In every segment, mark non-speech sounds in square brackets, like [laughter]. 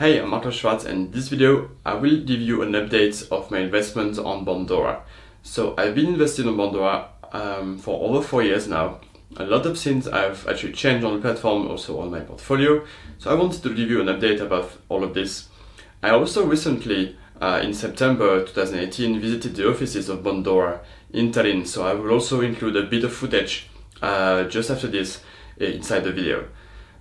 Hey, I'm Arthur Schwartz and in this video I will give you an update of my investments on Bondora. So I've been investing on Bondora um, for over 4 years now. A lot of things I've actually changed on the platform, also on my portfolio. So I wanted to give you an update about all of this. I also recently, uh, in September 2018, visited the offices of Bondora in Tallinn. So I will also include a bit of footage uh, just after this uh, inside the video.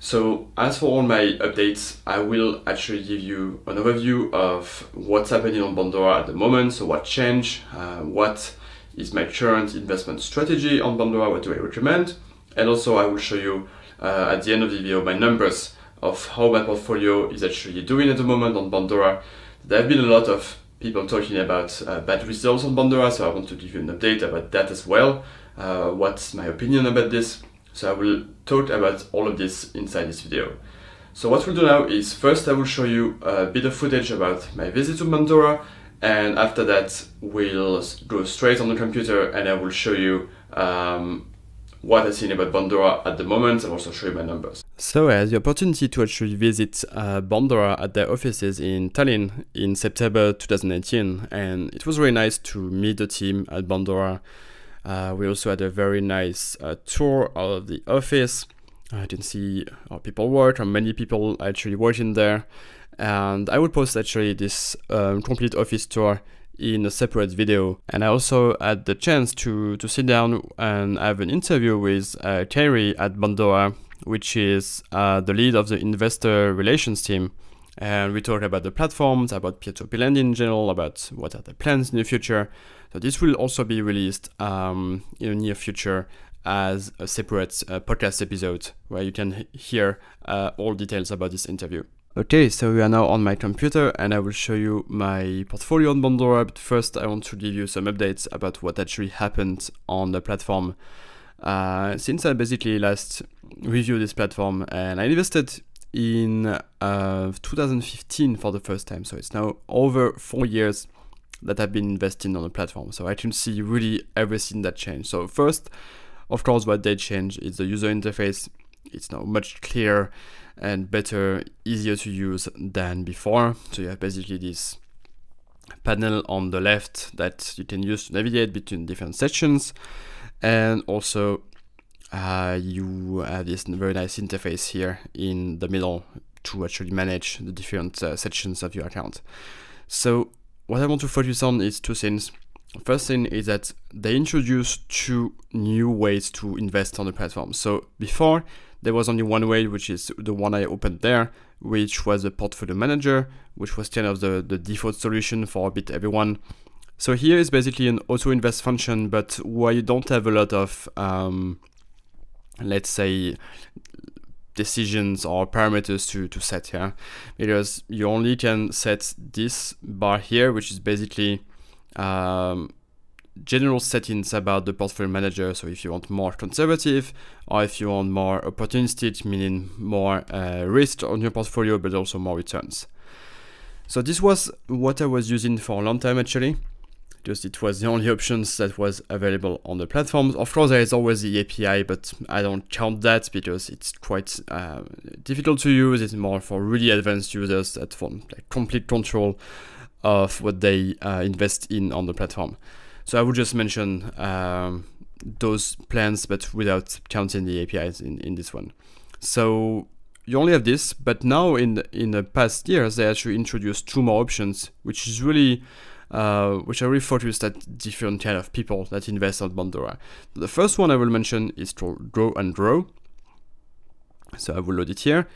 So as for all my updates, I will actually give you an overview of what's happening on Bandora at the moment, so what changed, uh, what is my current investment strategy on Bandora, what do I recommend, and also I will show you uh, at the end of the video my numbers of how my portfolio is actually doing at the moment on Bandora. There have been a lot of people talking about uh, bad results on Bandora, so I want to give you an update about that as well. Uh, what's my opinion about this? So I will talk about all of this inside this video. So what we'll do now is first I will show you a bit of footage about my visit to Pandora and after that we'll go straight on the computer and I will show you um, what I've seen about Bandora at the moment and also show you my numbers. So I had the opportunity to actually visit uh, Bandora at their offices in Tallinn in September 2018 and it was really nice to meet the team at Bandora uh, we also had a very nice uh, tour of the office. I didn't see how people work, how many people actually work in there. And I will post actually this um, complete office tour in a separate video. And I also had the chance to, to sit down and have an interview with uh, Kerry at Bandora, which is uh, the lead of the investor relations team. And we talk about the platforms, about peer-to-peer lending in general, about what are the plans in the future. So this will also be released um, in the near future as a separate uh, podcast episode where you can hear uh, all details about this interview. Okay, so we are now on my computer and I will show you my portfolio on Bondora, but first I want to give you some updates about what actually happened on the platform. Uh, since I basically last reviewed this platform and I invested in uh, 2015 for the first time. So it's now over four years that I've been investing on the platform. So I can see really everything that changed. So first, of course, what they changed is the user interface. It's now much clearer and better, easier to use than before. So you have basically this panel on the left that you can use to navigate between different sections and also uh, you have this very nice interface here in the middle to actually manage the different uh, sections of your account. So what I want to focus on is two things. First thing is that they introduced two new ways to invest on the platform. So before there was only one way, which is the one I opened there, which was a portfolio manager, which was kind of the, the default solution for a bit everyone. So here is basically an auto invest function, but where you don't have a lot of um, let's say decisions or parameters to, to set here yeah? because you only can set this bar here which is basically um, general settings about the portfolio manager so if you want more conservative or if you want more opportunistic meaning more uh, risk on your portfolio but also more returns so this was what I was using for a long time actually just it was the only options that was available on the platforms. Of course, there is always the API, but I don't count that because it's quite uh, difficult to use. It's more for really advanced users that want like, complete control of what they uh, invest in on the platform. So I would just mention um, those plans, but without counting the APIs in, in this one. So you only have this, but now in the, in the past years, they actually introduced two more options, which is really uh, which are really focused at different kind of people that invest on Bandora. The first one I will mention is Draw and Draw. So I will load it here.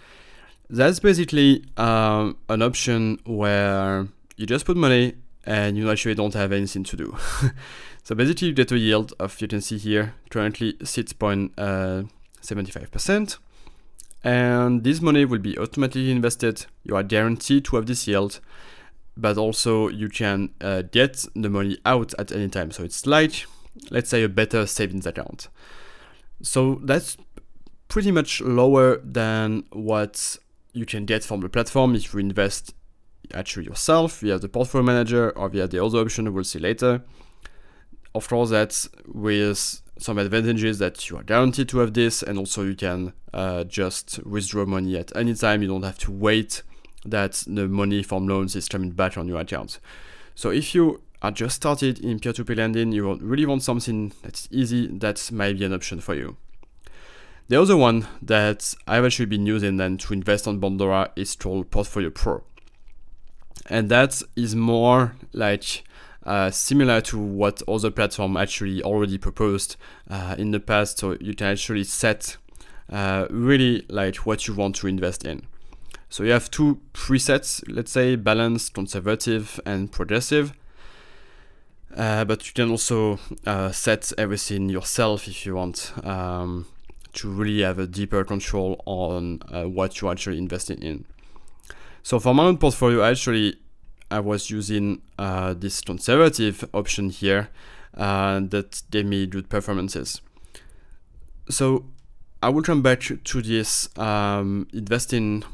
That's basically uh, an option where you just put money and you actually don't have anything to do. [laughs] so basically you get a yield of, you can see here, currently 6.75%. Uh, and this money will be automatically invested. You are guaranteed to have this yield but also you can uh, get the money out at any time. So it's like, let's say, a better savings account. So that's pretty much lower than what you can get from the platform if you invest actually yourself via the portfolio manager or via the other option we'll see later. Of course, that's with some advantages that you are guaranteed to have this, and also you can uh, just withdraw money at any time. You don't have to wait that the money from loans is coming back on your account. So if you are just started in peer-to-peer lending, you really want something that's easy, that might be an option for you. The other one that I've actually been using then to invest on Bondora is called Portfolio Pro. And that is more like uh, similar to what other platform actually already proposed uh, in the past. So you can actually set uh, really like what you want to invest in. So you have two presets, let's say balanced, conservative, and progressive. Uh, but you can also uh, set everything yourself if you want um, to really have a deeper control on uh, what you're actually investing in. So for my own portfolio, actually, I was using uh, this conservative option here uh, that gave me good performances. So I will come back to this um, investing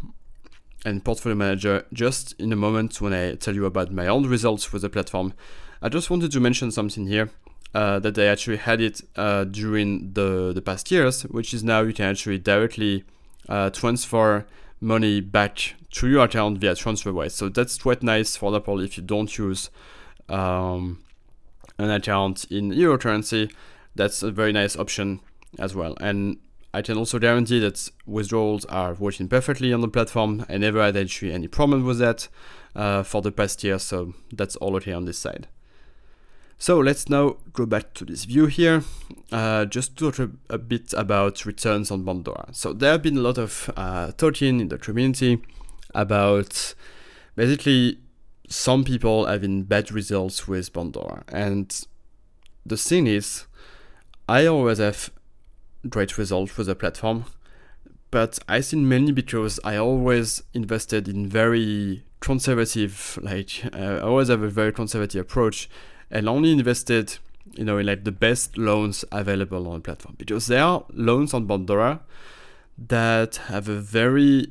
and Portfolio Manager just in a moment when I tell you about my own results with the platform. I just wanted to mention something here uh, that I actually had it uh, during the, the past years, which is now you can actually directly uh, transfer money back to your account via TransferWise. So that's quite nice, for example, if you don't use um, an account in euro currency, that's a very nice option as well. And I can also guarantee that withdrawals are working perfectly on the platform. I never had actually any problem with that uh, for the past year, so that's all okay on this side. So let's now go back to this view here, uh, just talk a, a, bit about returns on Bondora. So there have been a lot of uh, talking in the community about basically some people having bad results with Bondora, And the thing is, I always have great result for the platform. But I think mainly because I always invested in very conservative, like uh, I always have a very conservative approach, and only invested, you know, in like the best loans available on platform because there are loans on Bandora that have a very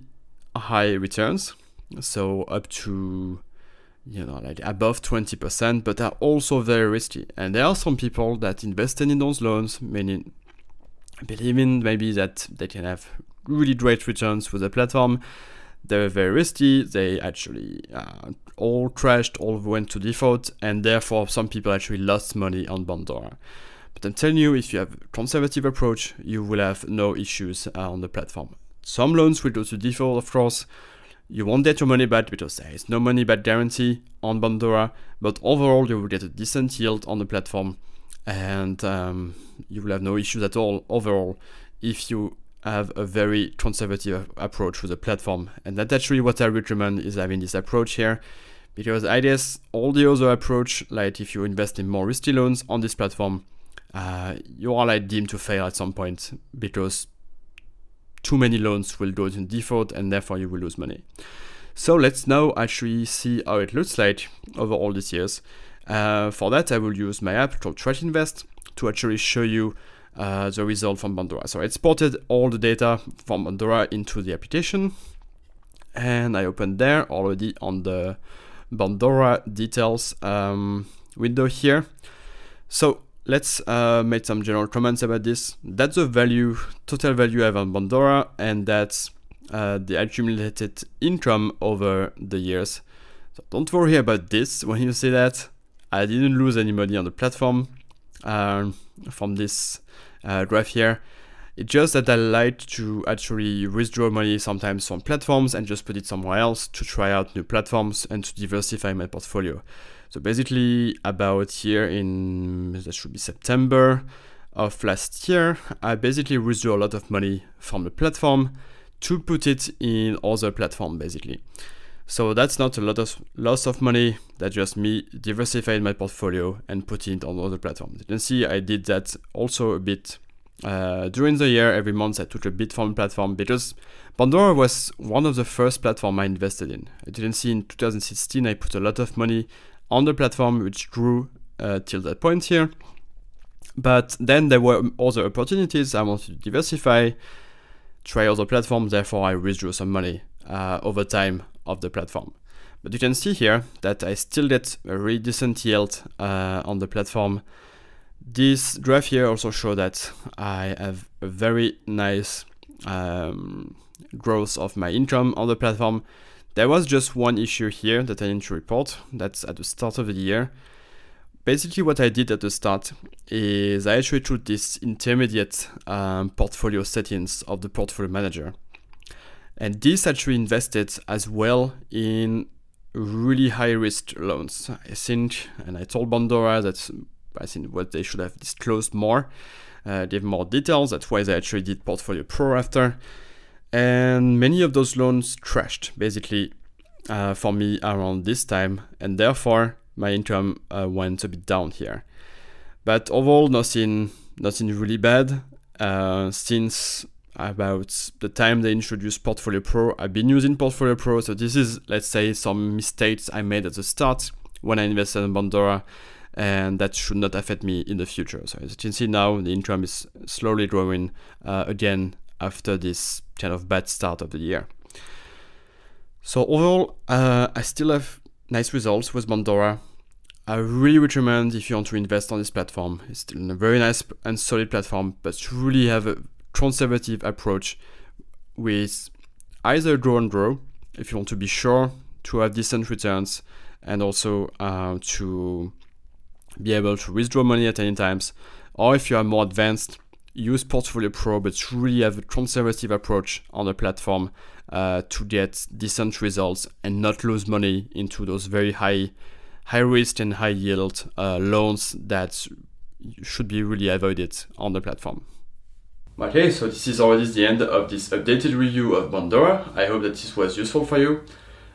high returns, so up to you know, like above 20%, but are also very risky. And there are some people that invested in those loans, meaning believing maybe that they can have really great returns with the platform. They were very risky. They actually uh, all crashed, all went to default, and therefore some people actually lost money on Bondora. But I'm telling you, if you have a conservative approach, you will have no issues uh, on the platform. Some loans will go to default, of course. You won't get your money back because there is no money back guarantee on Bondora, but overall you will get a decent yield on the platform and um, you will have no issues at all overall if you have a very conservative approach with the platform. And that's really what I recommend is having this approach here because I guess all the other approach, like if you invest in more risky loans on this platform, uh, you are like deemed to fail at some point because too many loans will go into default and therefore you will lose money. So let's now actually see how it looks like over all these years. Uh, for that, I will use my app called TradeInvest to actually show you uh, the result from Bandora. So I exported all the data from Bandora into the application and I opened there already on the Bandora details um, window here. So let's uh, make some general comments about this. That's the value, total value I have on Bandora and that's uh, the accumulated income over the years. So don't worry about this when you see that. I didn't lose any money on the platform uh, from this uh, graph here. It's just that I like to actually withdraw money sometimes from platforms and just put it somewhere else to try out new platforms and to diversify my portfolio. So basically about here in, that should be September of last year, I basically withdrew a lot of money from the platform to put it in other platform basically. So that's not a lot of loss of money. That's just me diversifying my portfolio and putting it on other platforms. You can see I did that also a bit uh, during the year. Every month I took a bit from platform because Pandora was one of the first platform I invested in. You can see in 2016 I put a lot of money on the platform which grew uh, till that point here. But then there were other opportunities. I wanted to diversify, try other platforms. Therefore, I withdrew some money uh, over time of the platform. But you can see here that I still get a really decent yield uh, on the platform. This graph here also show that I have a very nice um, growth of my income on the platform. There was just one issue here that I need to report. That's at the start of the year. Basically what I did at the start is I actually took this intermediate um, portfolio settings of the portfolio manager and this actually invested as well in really high risk loans. I think, and I told Bandora that I think what they should have disclosed more, uh, give more details. That's why they actually did Portfolio Pro after. And many of those loans crashed basically uh, for me around this time, and therefore my income uh, went a bit down here. But overall, nothing, nothing really bad. Uh, since about the time they introduced Portfolio Pro. I've been using Portfolio Pro, so this is, let's say, some mistakes I made at the start when I invested in Bandora, and that should not affect me in the future. So as you can see now, the income is slowly growing uh, again after this kind of bad start of the year. So overall, uh, I still have nice results with Bandora. I really recommend if you want to invest on this platform. It's still a very nice and solid platform, but really have a conservative approach with either draw and grow if you want to be sure to have decent returns and also uh, to be able to withdraw money at any times or if you are more advanced use portfolio pro but really have a conservative approach on the platform uh, to get decent results and not lose money into those very high high risk and high yield uh, loans that should be really avoided on the platform Okay, so this is already the end of this updated review of Bandora. I hope that this was useful for you.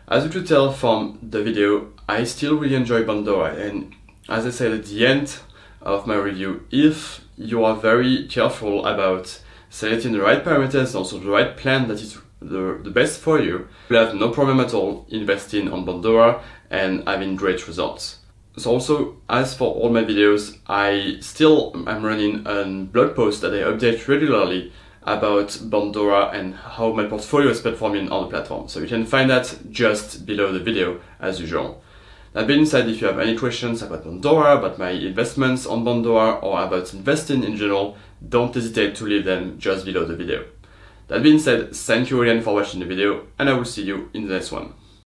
As you could tell from the video, I still really enjoy Bandora and as I said at the end of my review, if you are very careful about selecting the right parameters and also the right plan that is the, the best for you, you have no problem at all investing on Bandora and having great results so also as for all my videos I still am running a blog post that I update regularly about Bandora and how my portfolio is performing on the platform. So you can find that just below the video as usual. That being said, if you have any questions about Bandora, about my investments on Bandora or about investing in general, don't hesitate to leave them just below the video. That being said, thank you again for watching the video and I will see you in the next one.